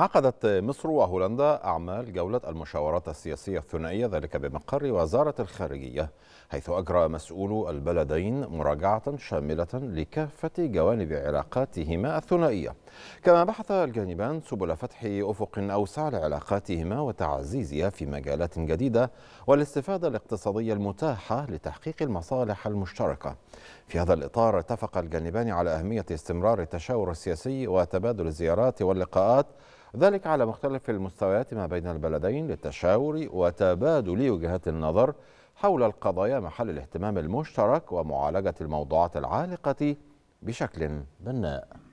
عقدت مصر وهولندا أعمال جولة المشاورات السياسية الثنائية ذلك بمقر وزارة الخارجية حيث أجرى مسؤول البلدين مراجعة شاملة لكافة جوانب علاقاتهما الثنائية كما بحث الجانبان سبل فتح أفق أوسع لعلاقاتهما وتعزيزها في مجالات جديدة والاستفادة الاقتصادية المتاحة لتحقيق المصالح المشتركة في هذا الإطار اتفق الجانبان على أهمية استمرار التشاور السياسي وتبادل الزيارات واللقاءات ذلك على مختلف المستويات ما بين البلدين للتشاور وتبادل وجهات النظر حول القضايا محل الاهتمام المشترك ومعالجة الموضوعات العالقة بشكل بناء